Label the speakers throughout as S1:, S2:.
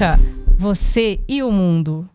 S1: música, você e o mundo.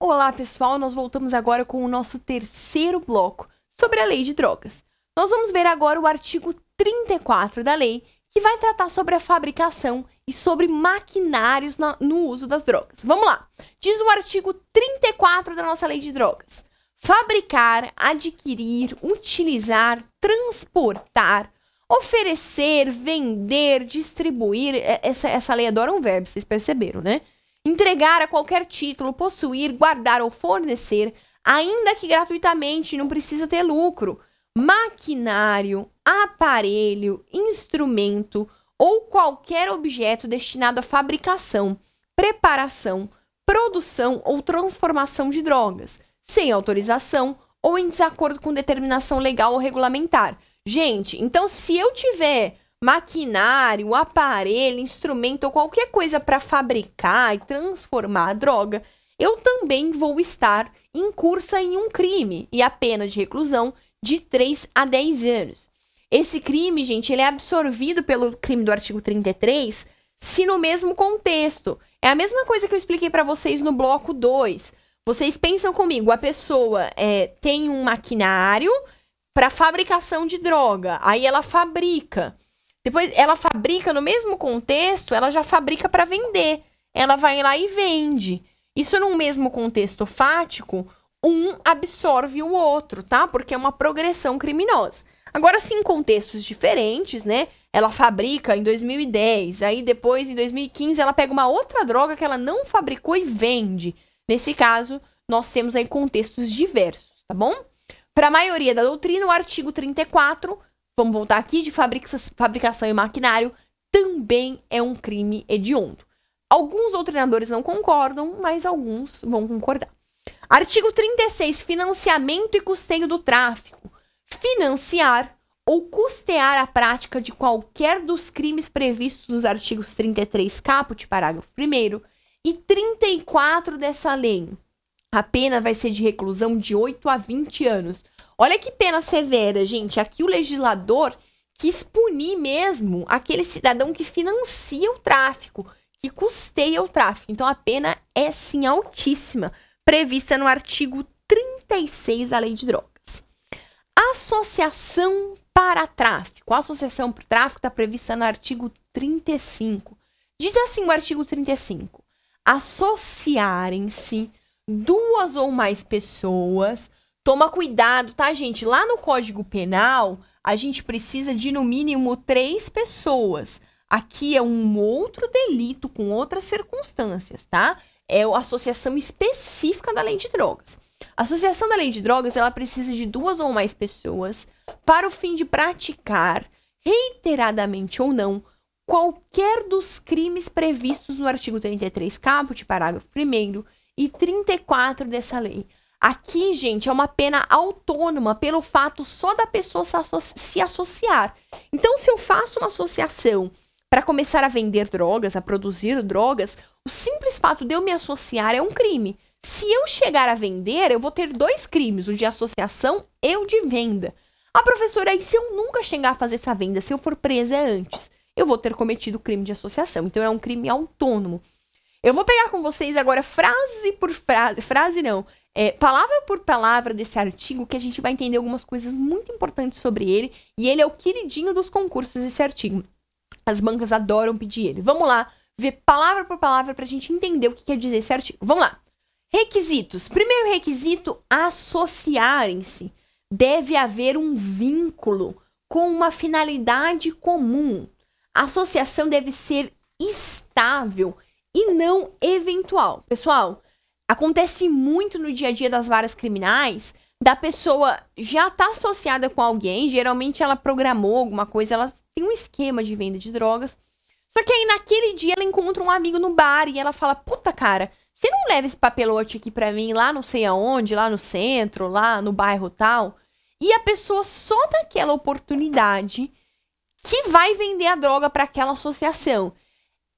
S1: Olá, pessoal. Nós voltamos agora com o nosso terceiro bloco sobre a lei de drogas. Nós vamos ver agora o artigo 34 da lei, que vai tratar sobre a fabricação e sobre maquinários na, no uso das drogas. Vamos lá. Diz o artigo 34 da nossa lei de drogas: fabricar, adquirir, utilizar, transportar, Oferecer, vender, distribuir. É, essa, essa lei adora um verbo, vocês perceberam, né? Entregar a qualquer título, possuir, guardar ou fornecer, ainda que gratuitamente, não precisa ter lucro. Maquinário, aparelho, instrumento ou qualquer objeto destinado à fabricação, preparação, produção ou transformação de drogas, sem autorização ou em desacordo com determinação legal ou regulamentar. Gente, então se eu tiver maquinário, aparelho, instrumento ou qualquer coisa para fabricar e transformar a droga, eu também vou estar incursa em um crime e a pena de reclusão de 3 a 10 anos. Esse crime, gente, ele é absorvido pelo crime do artigo 33 se no mesmo contexto. É a mesma coisa que eu expliquei para vocês no bloco 2. Vocês pensam comigo, a pessoa é, tem um maquinário, para fabricação de droga. Aí ela fabrica. Depois ela fabrica no mesmo contexto, ela já fabrica para vender. Ela vai lá e vende. Isso num mesmo contexto fático, um absorve o outro, tá? Porque é uma progressão criminosa. Agora sim, contextos diferentes, né? Ela fabrica em 2010, aí depois em 2015 ela pega uma outra droga que ela não fabricou e vende. Nesse caso, nós temos aí contextos diversos, tá bom? Para a maioria da doutrina, o artigo 34, vamos voltar aqui, de fabricação e maquinário, também é um crime hediondo. Alguns doutrinadores não concordam, mas alguns vão concordar. Artigo 36, financiamento e custeio do tráfico. Financiar ou custear a prática de qualquer dos crimes previstos nos artigos 33 caput, parágrafo 1 e 34 dessa lei, a pena vai ser de reclusão de 8 a 20 anos. Olha que pena severa, gente. Aqui o legislador quis punir mesmo aquele cidadão que financia o tráfico, que custeia o tráfico. Então a pena é sim altíssima, prevista no artigo 36 da Lei de Drogas. Associação para tráfico. A associação para tráfico está prevista no artigo 35. Diz assim o artigo 35: associarem-se duas ou mais pessoas. Toma cuidado, tá, gente? Lá no Código Penal, a gente precisa de no mínimo três pessoas. Aqui é um outro delito com outras circunstâncias, tá? É a associação específica da lei de drogas. A associação da lei de drogas, ela precisa de duas ou mais pessoas para o fim de praticar, reiteradamente ou não, qualquer dos crimes previstos no artigo 33 caput, parágrafo 1 e 34 dessa lei. Aqui, gente, é uma pena autônoma pelo fato só da pessoa se associar. Então, se eu faço uma associação para começar a vender drogas, a produzir drogas, o simples fato de eu me associar é um crime. Se eu chegar a vender, eu vou ter dois crimes, o de associação e o de venda. Ah, professora, e se eu nunca chegar a fazer essa venda, se eu for presa é antes? Eu vou ter cometido o crime de associação. Então, é um crime autônomo. Eu vou pegar com vocês agora frase por frase, frase não, é, palavra por palavra desse artigo que a gente vai entender algumas coisas muito importantes sobre ele e ele é o queridinho dos concursos esse artigo. As bancas adoram pedir ele. Vamos lá ver palavra por palavra para a gente entender o que quer dizer esse artigo. Vamos lá. Requisitos. Primeiro requisito: associarem-se. Deve haver um vínculo com uma finalidade comum. A associação deve ser estável e não eventual. Pessoal, acontece muito no dia a dia das varas criminais da pessoa já tá associada com alguém, geralmente ela programou alguma coisa, ela tem um esquema de venda de drogas. Só que aí naquele dia ela encontra um amigo no bar e ela fala: "Puta, cara, você não leva esse papelote aqui para mim lá não sei aonde, lá no centro, lá no bairro tal?" E a pessoa só naquela oportunidade que vai vender a droga para aquela associação.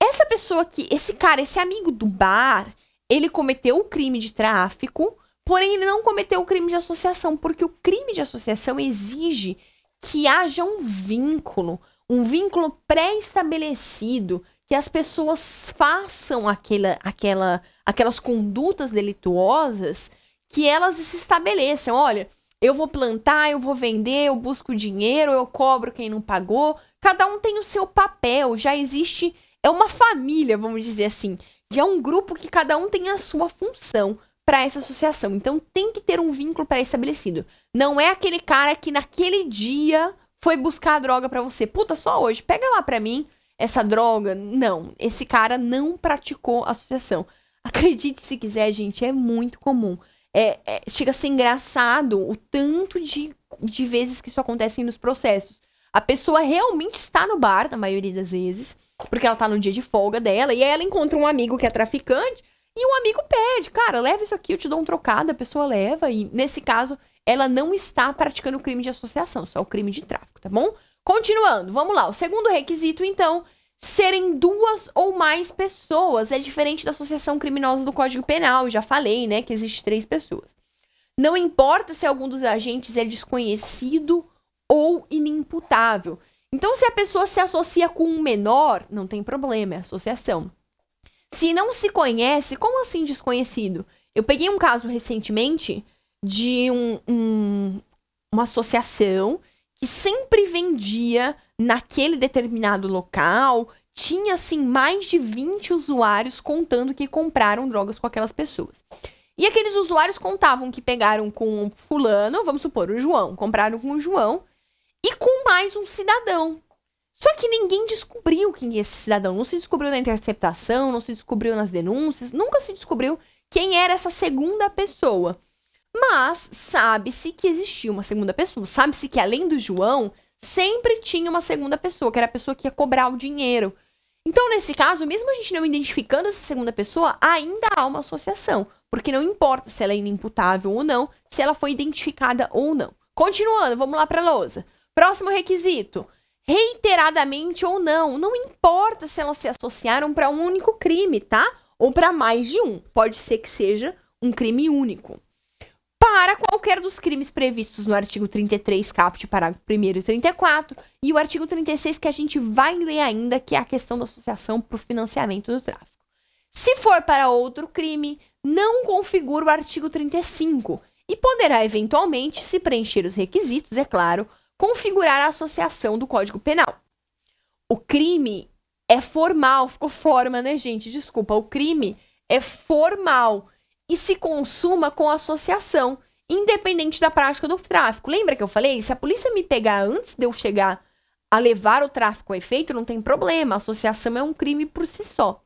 S1: Essa pessoa que esse cara, esse amigo do bar, ele cometeu o crime de tráfico, porém ele não cometeu o crime de associação, porque o crime de associação exige que haja um vínculo, um vínculo pré-estabelecido, que as pessoas façam aquela, aquela, aquelas condutas delituosas que elas se estabeleçam. Olha, eu vou plantar, eu vou vender, eu busco dinheiro, eu cobro quem não pagou. Cada um tem o seu papel, já existe é uma família, vamos dizer assim, de é um grupo que cada um tem a sua função para essa associação. Então tem que ter um vínculo pré-estabelecido. Não é aquele cara que naquele dia foi buscar a droga para você. Puta, só hoje, pega lá para mim essa droga. Não, esse cara não praticou associação. Acredite se quiser, gente, é muito comum. É, é, chega a ser engraçado o tanto de, de vezes que isso acontece nos processos. A pessoa realmente está no bar, na maioria das vezes, porque ela está no dia de folga dela, e aí ela encontra um amigo que é traficante, e o um amigo pede, cara, leva isso aqui, eu te dou um trocado, a pessoa leva, e nesse caso, ela não está praticando o crime de associação, só o crime de tráfico, tá bom? Continuando, vamos lá. O segundo requisito, então, serem duas ou mais pessoas. É diferente da associação criminosa do Código Penal, já falei, né, que existe três pessoas. Não importa se algum dos agentes é desconhecido ou inimputável. Então, se a pessoa se associa com um menor, não tem problema, é associação. Se não se conhece, como assim desconhecido? Eu peguei um caso recentemente de um, um, uma associação que sempre vendia naquele determinado local, tinha assim mais de 20 usuários contando que compraram drogas com aquelas pessoas. E aqueles usuários contavam que pegaram com fulano, vamos supor, o João, compraram com o João e com mais um cidadão. Só que ninguém descobriu quem é esse cidadão. Não se descobriu na interceptação, não se descobriu nas denúncias, nunca se descobriu quem era essa segunda pessoa. Mas sabe-se que existia uma segunda pessoa. Sabe-se que além do João, sempre tinha uma segunda pessoa, que era a pessoa que ia cobrar o dinheiro. Então, nesse caso, mesmo a gente não identificando essa segunda pessoa, ainda há uma associação. Porque não importa se ela é inimputável ou não, se ela foi identificada ou não. Continuando, vamos lá para a lousa. Próximo requisito: reiteradamente ou não. Não importa se elas se associaram para um único crime, tá? Ou para mais de um. Pode ser que seja um crime único. Para qualquer dos crimes previstos no artigo 33, caput, parágrafo 1 e 34, e o artigo 36 que a gente vai ler ainda, que é a questão da associação para o financiamento do tráfico. Se for para outro crime, não configura o artigo 35 e poderá eventualmente, se preencher os requisitos, é claro, configurar a associação do Código Penal. O crime é formal, ficou forma, né, gente? Desculpa, o crime é formal e se consuma com associação, independente da prática do tráfico. Lembra que eu falei? Se a polícia me pegar antes de eu chegar a levar o tráfico a efeito, não tem problema. A associação é um crime por si só.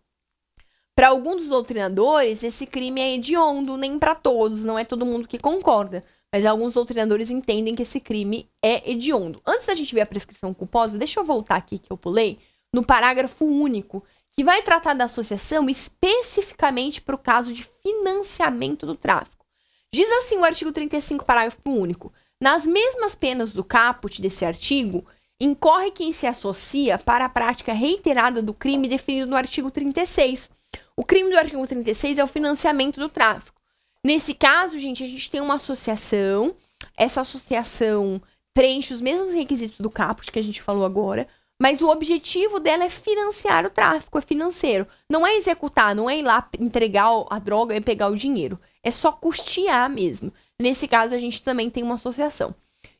S1: Para alguns dos doutrinadores, esse crime é hediondo, nem para todos, não é todo mundo que concorda. Mas alguns doutrinadores entendem que esse crime é hediondo. Antes da gente ver a prescrição culposa, deixa eu voltar aqui que eu pulei no parágrafo único, que vai tratar da associação especificamente para o caso de financiamento do tráfico. Diz assim o artigo 35, parágrafo único. Nas mesmas penas do caput desse artigo, incorre quem se associa para a prática reiterada do crime definido no artigo 36. O crime do artigo 36 é o financiamento do tráfico. Nesse caso, gente, a gente tem uma associação. Essa associação preenche os mesmos requisitos do caput que a gente falou agora, mas o objetivo dela é financiar o tráfico, é financeiro. Não é executar, não é ir lá entregar a droga e é pegar o dinheiro. É só custear mesmo. Nesse caso, a gente também tem uma associação.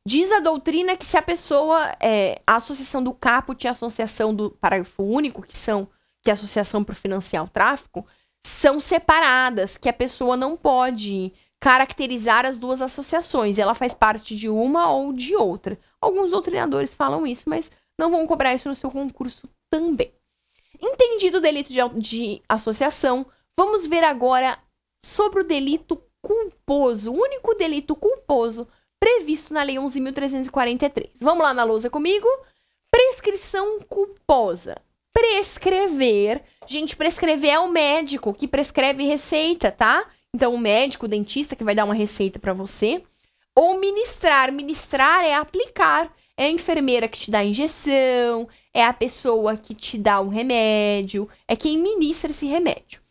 S1: Diz a doutrina que se a pessoa, é, a associação do caput e a associação do parágrafo único, que são que é a associação para financiar o tráfico, são separadas, que a pessoa não pode caracterizar as duas associações. Ela faz parte de uma ou de outra. Alguns doutrinadores falam isso, mas não vão cobrar isso no seu concurso também. Entendido o delito de, de associação, vamos ver agora sobre o delito culposo, o único delito culposo previsto na Lei 11.343. Vamos lá na lousa comigo? Prescrição culposa prescrever. Gente, prescrever é o médico que prescreve receita, tá? Então, o médico, o dentista que vai dar uma receita para você. Ou ministrar. Ministrar é aplicar. É a enfermeira que te dá a injeção, é a pessoa que te dá o um remédio, é quem ministra esse remédio.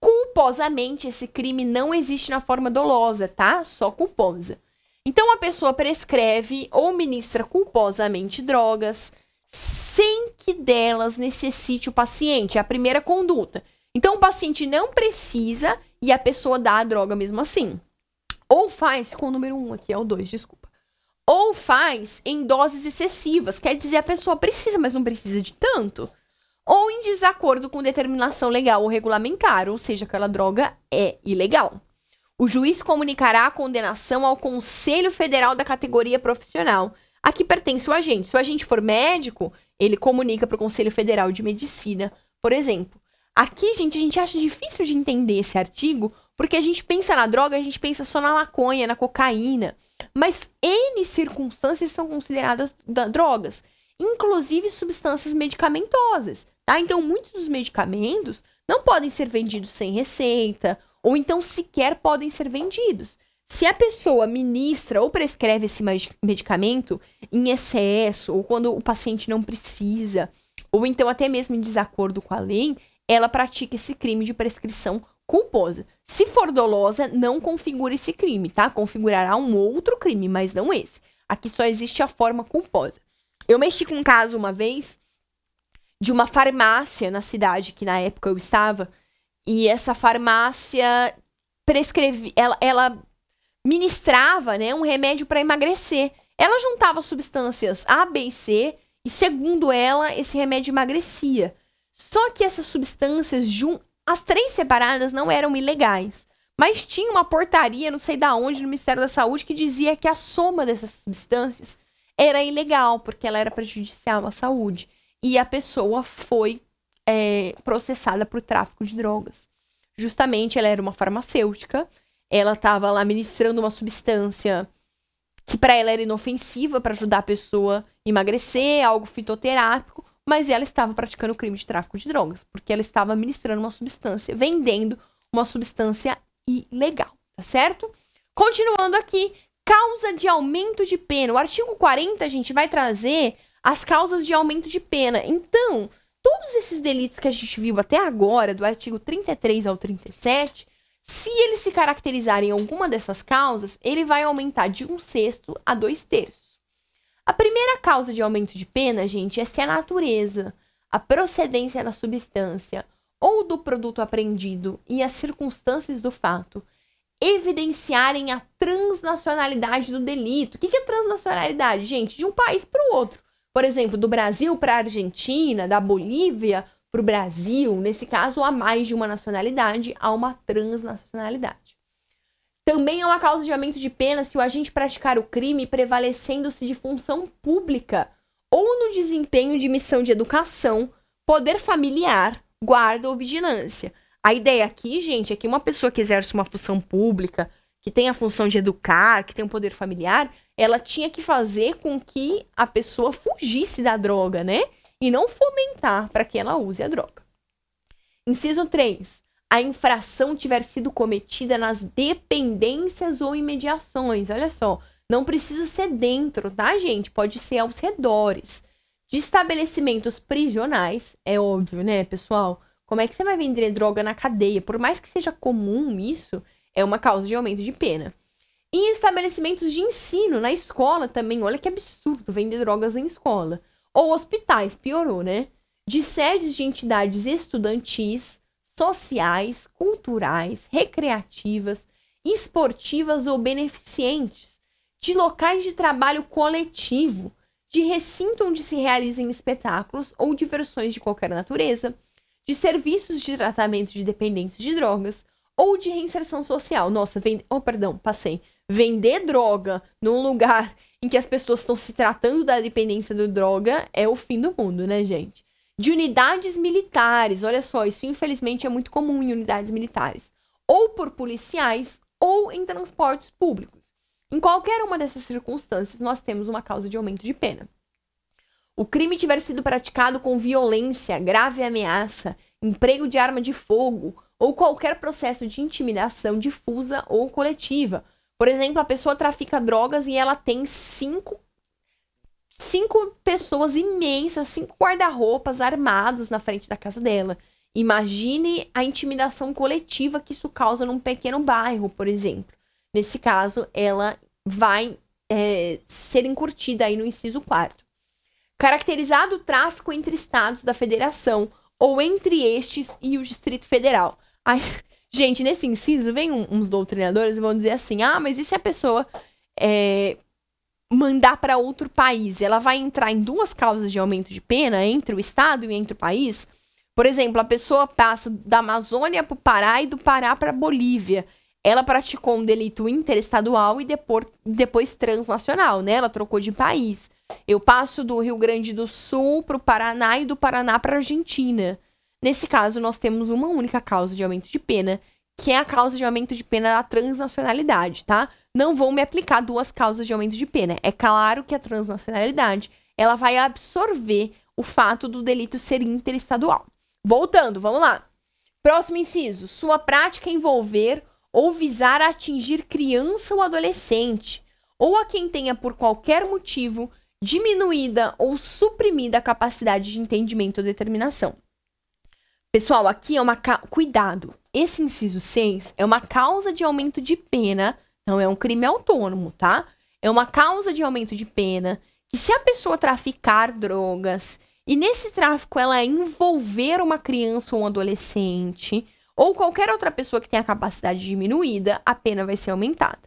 S1: Culposamente, esse crime não existe na forma dolosa, tá? Só culposa. Então, a pessoa prescreve ou ministra culposamente drogas, sem que delas necessite o paciente. É a primeira conduta. Então, o paciente não precisa e a pessoa dá a droga mesmo assim. Ou faz, com o número 1 um aqui, é o 2, desculpa. Ou faz em doses excessivas, quer dizer, a pessoa precisa, mas não precisa de tanto. Ou em desacordo com determinação legal ou regulamentar, ou seja, aquela droga é ilegal. O juiz comunicará a condenação ao Conselho Federal da Categoria Profissional, a que pertence o agente. Se o agente for médico, ele comunica para o Conselho Federal de Medicina, por exemplo. Aqui, gente, a gente acha difícil de entender esse artigo, porque a gente pensa na droga, a gente pensa só na maconha, na cocaína. Mas N circunstâncias são consideradas drogas, inclusive substâncias medicamentosas, tá? Então, muitos dos medicamentos não podem ser vendidos sem receita, ou então sequer podem ser vendidos. Se a pessoa ministra ou prescreve esse medicamento em excesso, ou quando o paciente não precisa, ou então até mesmo em desacordo com a lei, ela pratica esse crime de prescrição culposa. Se for dolosa, não configura esse crime, tá? Configurará um outro crime, mas não esse. Aqui só existe a forma culposa. Eu mexi com um caso uma vez de uma farmácia na cidade que na época eu estava, e essa farmácia prescreve ela, ela ministrava né, um remédio para emagrecer. Ela juntava substâncias A, B e C, e segundo ela, esse remédio emagrecia. Só que essas substâncias, as três separadas, não eram ilegais. Mas tinha uma portaria, não sei da onde, no Ministério da Saúde, que dizia que a soma dessas substâncias era ilegal, porque ela era prejudicial à saúde. E a pessoa foi é, processada por tráfico de drogas. Justamente ela era uma farmacêutica ela estava lá ministrando uma substância que para ela era inofensiva para ajudar a pessoa a emagrecer, algo fitoterápico, mas ela estava praticando crime de tráfico de drogas, porque ela estava ministrando uma substância, vendendo uma substância ilegal, tá certo? Continuando aqui, causa de aumento de pena. O artigo 40, a gente vai trazer as causas de aumento de pena. Então, todos esses delitos que a gente viu até agora, do artigo 33 ao 37, se ele se caracterizar em alguma dessas causas, ele vai aumentar de um sexto a dois terços. A primeira causa de aumento de pena, gente, é se a natureza, a procedência da substância ou do produto apreendido e as circunstâncias do fato evidenciarem a transnacionalidade do delito. O que é transnacionalidade, gente? De um país para o outro. Por exemplo, do Brasil para a Argentina, da Bolívia para o Brasil, nesse caso, há mais de uma nacionalidade, há uma transnacionalidade. Também é uma causa de aumento de pena se o agente praticar o crime prevalecendo-se de função pública ou no desempenho de missão de educação, poder familiar, guarda ou vigilância. A ideia aqui, gente, é que uma pessoa que exerce uma função pública, que tem a função de educar, que tem um poder familiar, ela tinha que fazer com que a pessoa fugisse da droga, né? e não fomentar para que ela use a droga. Inciso 3. A infração tiver sido cometida nas dependências ou imediações. Olha só, não precisa ser dentro, tá, gente? Pode ser aos redores. De estabelecimentos prisionais, é óbvio, né, pessoal? Como é que você vai vender droga na cadeia? Por mais que seja comum isso, é uma causa de aumento de pena. Em estabelecimentos de ensino, na escola também. Olha que absurdo vender drogas em escola ou hospitais, piorou, né? De sedes de entidades estudantis, sociais, culturais, recreativas, esportivas ou beneficentes, de locais de trabalho coletivo, de recinto onde se realizem espetáculos ou diversões de qualquer natureza, de serviços de tratamento de dependentes de drogas ou de reinserção social. Nossa, vende... oh, perdão, passei. Vender droga num lugar em que as pessoas estão se tratando da dependência do droga é o fim do mundo, né, gente? De unidades militares, olha só, isso infelizmente é muito comum em unidades militares, ou por policiais ou em transportes públicos. Em qualquer uma dessas circunstâncias, nós temos uma causa de aumento de pena. O crime tiver sido praticado com violência, grave ameaça, emprego de arma de fogo ou qualquer processo de intimidação difusa ou coletiva, por exemplo, a pessoa trafica drogas e ela tem cinco, cinco pessoas imensas, cinco guarda-roupas armados na frente da casa dela. Imagine a intimidação coletiva que isso causa num pequeno bairro, por exemplo. Nesse caso, ela vai é, ser encurtida aí no inciso 4. Caracterizado o tráfico entre estados da federação ou entre estes e o Distrito Federal. Gente, nesse inciso, vem um, uns doutrinadores e vão dizer assim: ah, mas e se a pessoa é, mandar para outro país? Ela vai entrar em duas causas de aumento de pena, entre o Estado e entre o país? Por exemplo, a pessoa passa da Amazônia para o Pará e do Pará para a Bolívia. Ela praticou um delito interestadual e depor, depois transnacional, né? Ela trocou de país. Eu passo do Rio Grande do Sul para o Paraná e do Paraná para a Argentina. Nesse caso, nós temos uma única causa de aumento de pena, que é a causa de aumento de pena da transnacionalidade, tá? Não vão me aplicar duas causas de aumento de pena. É claro que a transnacionalidade, ela vai absorver o fato do delito ser interestadual. Voltando, vamos lá. Próximo inciso: sua prática envolver ou visar atingir criança ou adolescente, ou a quem tenha por qualquer motivo diminuída ou suprimida a capacidade de entendimento ou determinação. Pessoal, aqui é uma. Ca... Cuidado! Esse inciso 6 é uma causa de aumento de pena, não é um crime autônomo, tá? É uma causa de aumento de pena que, se a pessoa traficar drogas e nesse tráfico ela envolver uma criança ou um adolescente ou qualquer outra pessoa que tenha capacidade diminuída, a pena vai ser aumentada.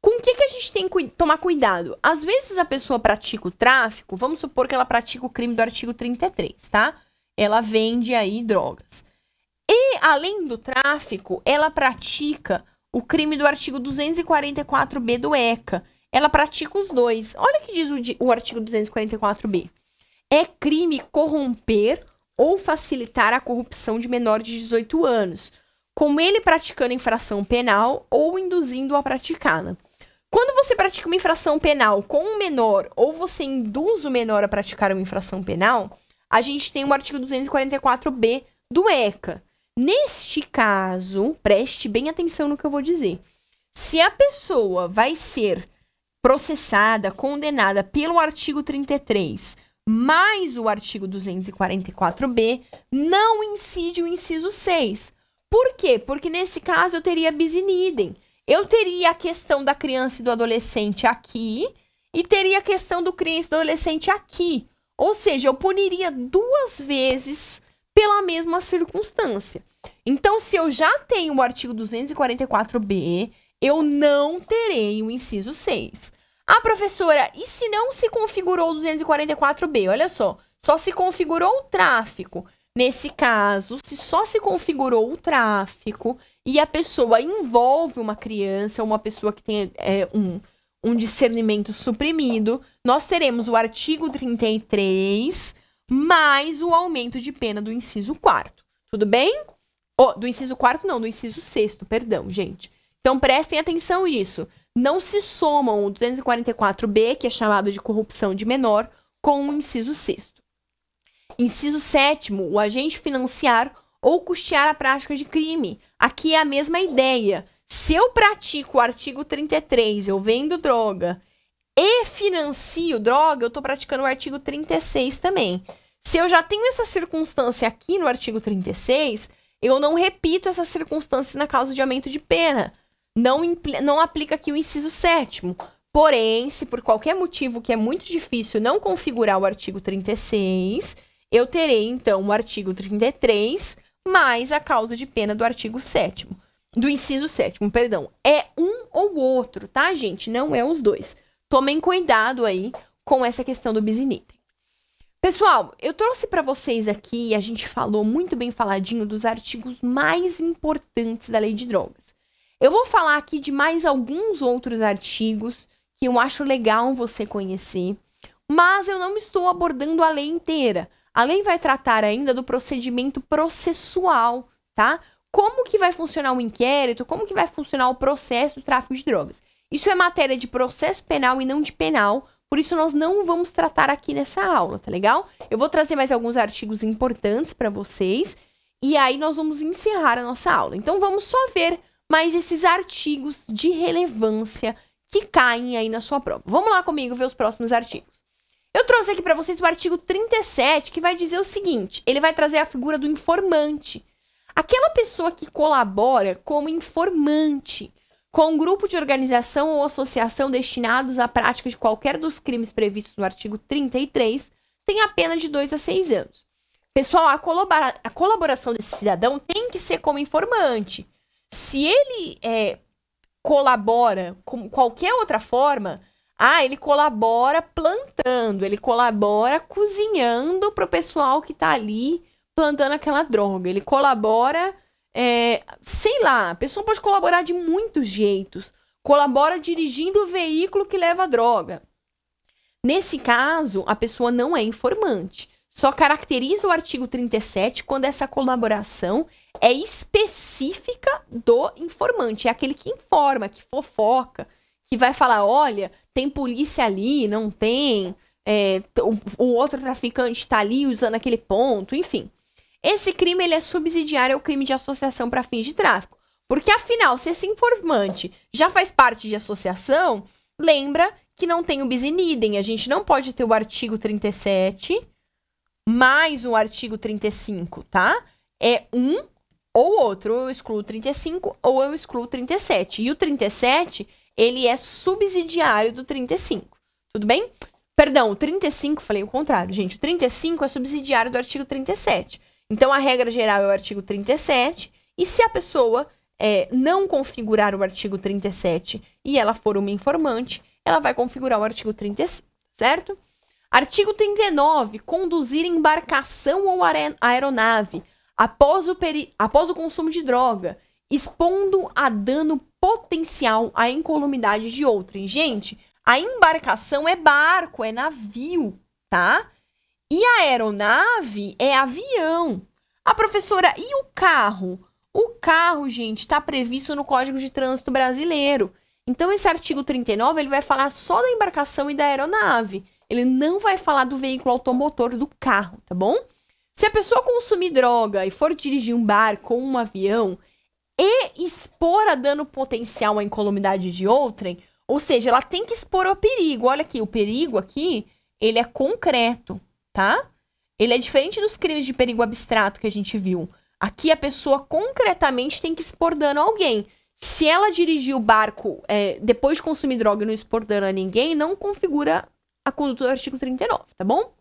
S1: Com o que, que a gente tem que tomar cuidado? Às vezes a pessoa pratica o tráfico, vamos supor que ela pratica o crime do artigo 33, tá? ela vende aí drogas. E, além do tráfico, ela pratica o crime do artigo 244b do ECA. Ela pratica os dois. Olha o que diz o, o artigo 244b. É crime corromper ou facilitar a corrupção de menor de 18 anos, com ele praticando infração penal ou induzindo a praticá-la. Quando você pratica uma infração penal com um menor ou você induz o menor a praticar uma infração penal, a gente tem o artigo 244B do ECA. Neste caso, preste bem atenção no que eu vou dizer. Se a pessoa vai ser processada, condenada pelo artigo 33 mais o artigo 244B, não incide o inciso 6. Por quê? Porque nesse caso eu teria bis in idem. Eu teria a questão da criança e do adolescente aqui e teria a questão do criança e do adolescente aqui. Ou seja, eu puniria duas vezes pela mesma circunstância. Então, se eu já tenho o artigo 244b, eu não terei o inciso 6. Ah, professora, e se não se configurou o 244b? Olha só, só se configurou o tráfico. Nesse caso, se só se configurou o tráfico e a pessoa envolve uma criança, uma pessoa que tem é, um, um discernimento suprimido, nós teremos o artigo 33 mais o aumento de pena do inciso 4. Tudo bem? Oh, do inciso 4 não, do inciso 6, perdão, gente. Então prestem atenção nisso. Não se somam o 244B, que é chamado de corrupção de menor, com o inciso 6. Inciso 7, o agente financiar ou custear a prática de crime. Aqui é a mesma ideia. Se eu pratico o artigo 33, eu vendo droga e financio droga, eu estou praticando o artigo 36 também. Se eu já tenho essa circunstância aqui no artigo 36, eu não repito essa circunstância na causa de aumento de pena. Não, não aplica aqui o inciso 7. Porém, se por qualquer motivo que é muito difícil não configurar o artigo 36, eu terei então o artigo 33 mais a causa de pena do artigo 7 do inciso sétimo, perdão. É um ou outro, tá, gente? Não é os dois. Tomem cuidado aí com essa questão do bis Pessoal, eu trouxe para vocês aqui, a gente falou muito bem faladinho dos artigos mais importantes da lei de drogas. Eu vou falar aqui de mais alguns outros artigos que eu acho legal você conhecer, mas eu não estou abordando a lei inteira. A lei vai tratar ainda do procedimento processual, tá? como que vai funcionar o inquérito, como que vai funcionar o processo do tráfico de drogas. Isso é matéria de processo penal e não de penal, por isso nós não vamos tratar aqui nessa aula, tá legal? Eu vou trazer mais alguns artigos importantes para vocês e aí nós vamos encerrar a nossa aula. Então vamos só ver mais esses artigos de relevância que caem aí na sua prova. Vamos lá comigo ver os próximos artigos. Eu trouxe aqui para vocês o artigo 37, que vai dizer o seguinte: ele vai trazer a figura do informante. Aquela pessoa que colabora como informante com um grupo de organização ou associação destinados à prática de qualquer dos crimes previstos no artigo 33 tem a pena de 2 a 6 anos. Pessoal, a, colabora a colaboração desse cidadão tem que ser como informante. Se ele é, colabora com qualquer outra forma, ah, ele colabora plantando, ele colabora cozinhando para o pessoal que está ali plantando aquela droga. Ele colabora, é, sei lá, a pessoa pode colaborar de muitos jeitos. Colabora dirigindo o veículo que leva a droga. Nesse caso, a pessoa não é informante. Só caracteriza o artigo 37 quando essa colaboração é específica do informante. É aquele que informa, que fofoca, que vai falar: olha, tem polícia ali, não tem. É, o, o, outro traficante está ali usando aquele ponto, enfim. Esse crime ele é subsidiário ao crime de associação para fins de tráfico. Porque, afinal, se esse informante já faz parte de associação, lembra que não tem o bis in idem. A gente não pode ter o artigo 37 mais o artigo 35, tá? É um ou outro. Ou eu excluo 35 ou eu excluo 37. E o 37, ele é subsidiário do 35. Tudo bem? Perdão, o 35, falei o contrário, gente. O 35 é subsidiário do artigo 37. Então, a regra geral é o artigo 37, e se a pessoa é, não configurar o artigo 37 e ela for uma informante, ela vai configurar o artigo 37, certo? Artigo 39. Conduzir embarcação ou aeronave após o, peri após o consumo de droga, expondo a dano potencial à incolumidade de outrem. Gente, a embarcação é barco, é navio, tá? E a aeronave é avião. A professora, e o carro? O carro, gente, está previsto no Código de Trânsito Brasileiro. Então, esse artigo 39 ele vai falar só da embarcação e da aeronave. Ele não vai falar do veículo automotor do carro, tá bom? Se a pessoa consumir droga e for dirigir um barco ou um avião e expor a dano potencial à incolumidade de outrem, ou seja, ela tem que expor ao perigo. Olha aqui, o perigo aqui, ele é concreto tá? Ele é diferente dos crimes de perigo abstrato que a gente viu. Aqui a pessoa concretamente tem que expor dano a alguém. Se ela dirigir o barco é, depois de consumir droga e não expor dano a ninguém, não configura a conduta do artigo 39, tá bom?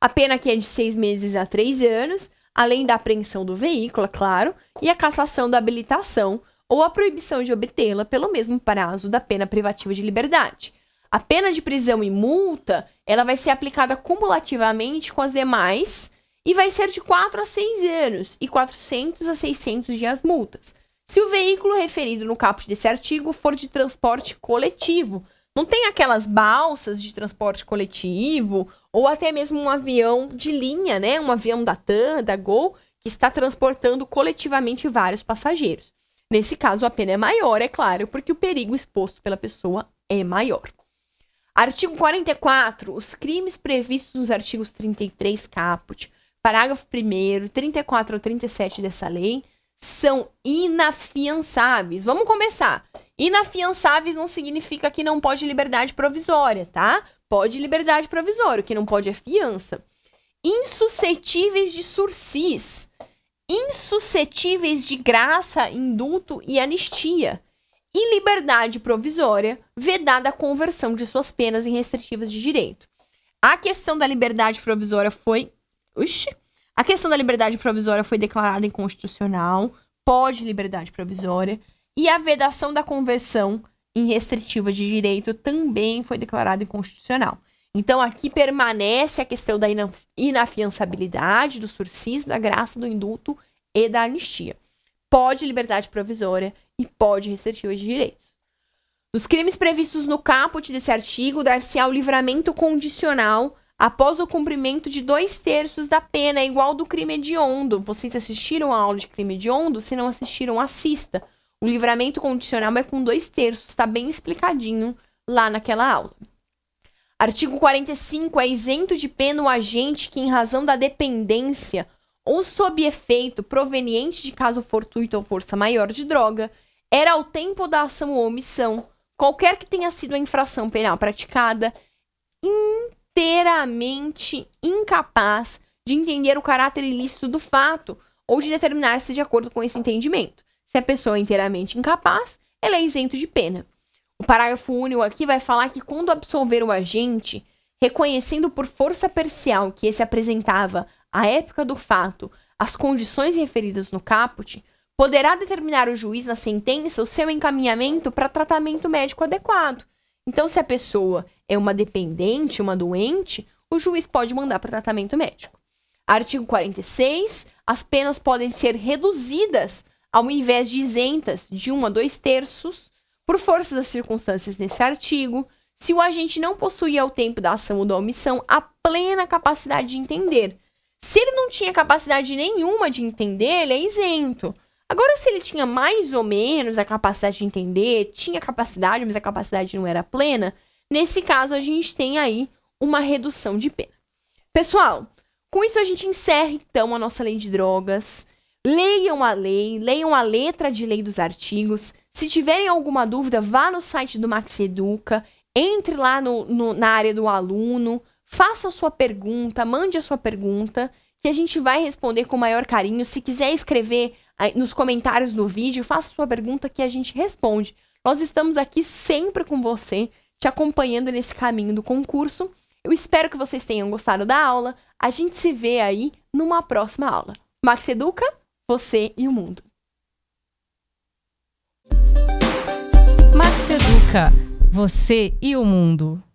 S1: A pena aqui é de seis meses a três anos, além da apreensão do veículo, é claro, e a cassação da habilitação ou a proibição de obtê-la pelo mesmo prazo da pena privativa de liberdade. A pena de prisão e multa, ela vai ser aplicada cumulativamente com as demais e vai ser de 4 a 6 anos e 400 a 600 dias multas. Se o veículo referido no caput desse artigo for de transporte coletivo, não tem aquelas balsas de transporte coletivo ou até mesmo um avião de linha, né, um avião da TAM, da Gol, que está transportando coletivamente vários passageiros. Nesse caso, a pena é maior, é claro, porque o perigo exposto pela pessoa é maior. Artigo 44. Os crimes previstos nos artigos 33 caput, parágrafo 1, 34 ou 37 dessa lei são inafiançáveis. Vamos começar. Inafiançáveis não significa que não pode liberdade provisória, tá? Pode liberdade provisória, o que não pode é fiança. Insuscetíveis de sursis. Insuscetíveis de graça, indulto e anistia e liberdade provisória, vedada a conversão de suas penas em restritivas de direito. A questão da liberdade provisória foi. Uxi! A questão da liberdade provisória foi declarada inconstitucional, pode liberdade provisória, e a vedação da conversão em restritiva de direito também foi declarada inconstitucional. Então, aqui permanece a questão da inafiançabilidade, do sursis, da graça, do indulto e da anistia. Pode liberdade provisória e pode restritiva de direitos. Dos crimes previstos no caput desse artigo, dar-se-á o livramento condicional após o cumprimento de dois terços da pena, igual do crime hediondo. Vocês assistiram a aula de crime hediondo? Se não assistiram, assista. O livramento condicional é com dois terços, está bem explicadinho lá naquela aula. Artigo 45. É isento de pena o agente que, em razão da dependência ou sob efeito proveniente de caso fortuito ou força maior de droga, era o tempo da ação ou omissão, qualquer que tenha sido a infração penal praticada, inteiramente incapaz de entender o caráter ilícito do fato ou de determinar-se de acordo com esse entendimento. Se a pessoa é inteiramente incapaz, ela é isento de pena. O parágrafo único aqui vai falar que quando absolver o agente, reconhecendo por força parcial que esse apresentava à época do fato as condições referidas no caput, poderá determinar o juiz na sentença o seu encaminhamento para tratamento médico adequado. Então, se a pessoa é uma dependente, uma doente, o juiz pode mandar para tratamento médico. Artigo 46. As penas podem ser reduzidas ao invés de isentas de 1 a 2 terços, por força das circunstâncias nesse artigo, se o agente não possuía ao tempo da ação ou da omissão a plena capacidade de entender. Se ele não tinha capacidade nenhuma de entender, ele é isento. Agora, se ele tinha mais ou menos a capacidade de entender, tinha capacidade, mas a capacidade não era plena, nesse caso a gente tem aí uma redução de pena. Pessoal, com isso a gente encerra então a nossa lei de drogas. Leiam a lei, leiam a letra de lei dos artigos. Se tiverem alguma dúvida, vá no site do Max Educa, entre lá no, no, na área do aluno, faça a sua pergunta, mande a sua pergunta, que a gente vai responder com o maior carinho. Se quiser escrever nos comentários do vídeo, faça sua pergunta que a gente responde. Nós estamos aqui sempre com você, te acompanhando nesse caminho do concurso. Eu espero que vocês tenham gostado da aula. A gente se vê aí numa próxima aula. Max Educa, você e o mundo. Max Educa, você e o mundo.